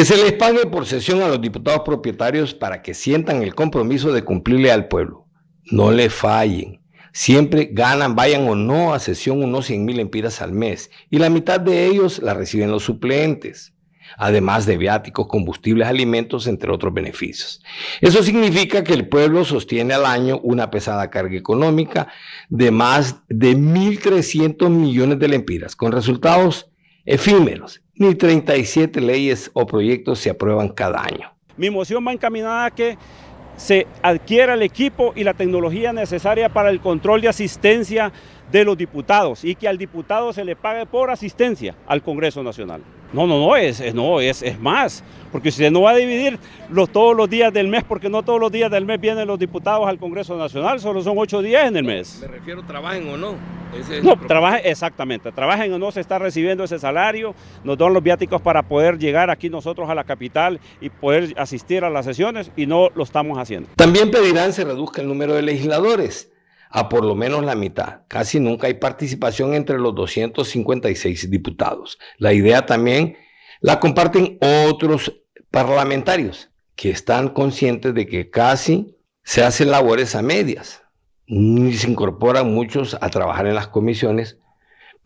Que se les pague por sesión a los diputados propietarios para que sientan el compromiso de cumplirle al pueblo. No le fallen. Siempre ganan, vayan o no a sesión, unos 100 mil empiras al mes. Y la mitad de ellos la reciben los suplentes. Además de viáticos, combustibles, alimentos, entre otros beneficios. Eso significa que el pueblo sostiene al año una pesada carga económica de más de 1.300 millones de lempiras, con resultados efímeros, ni 37 leyes o proyectos se aprueban cada año. Mi moción va encaminada a que se adquiera el equipo y la tecnología necesaria para el control de asistencia de los diputados y que al diputado se le pague por asistencia al Congreso Nacional. No, no, no, es, no, es, es, más, porque usted no va a dividir los, todos los días del mes, porque no todos los días del mes vienen los diputados al Congreso Nacional, solo son ocho días en el mes. Me refiero, trabajen o no. no, trabajen, exactamente, trabajen o no, se está recibiendo ese salario, nos dan los viáticos para poder llegar aquí nosotros a la capital y poder asistir a las sesiones y no lo estamos haciendo. También pedirán se reduzca el número de legisladores a por lo menos la mitad. Casi nunca hay participación entre los 256 diputados. La idea también la comparten otros parlamentarios que están conscientes de que casi se hacen labores a medias. Ni se incorporan muchos a trabajar en las comisiones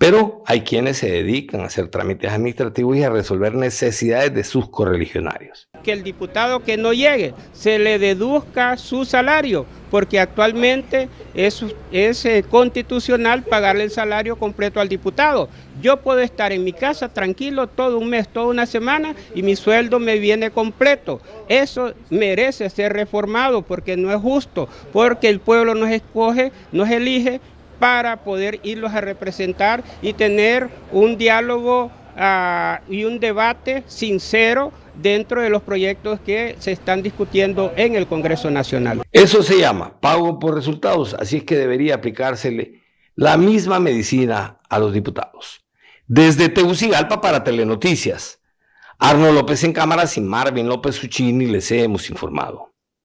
pero hay quienes se dedican a hacer trámites administrativos y a resolver necesidades de sus correligionarios. Que el diputado que no llegue se le deduzca su salario, porque actualmente es, es eh, constitucional pagarle el salario completo al diputado. Yo puedo estar en mi casa tranquilo todo un mes, toda una semana y mi sueldo me viene completo. Eso merece ser reformado porque no es justo, porque el pueblo nos escoge, nos elige para poder irlos a representar y tener un diálogo ah, y un debate sincero dentro de los proyectos que se están discutiendo en el Congreso Nacional. Eso se llama pago por resultados, así es que debería aplicársele la misma medicina a los diputados. Desde Tegucigalpa para Telenoticias, Arno López en cámara y Marvin López uccini les hemos informado.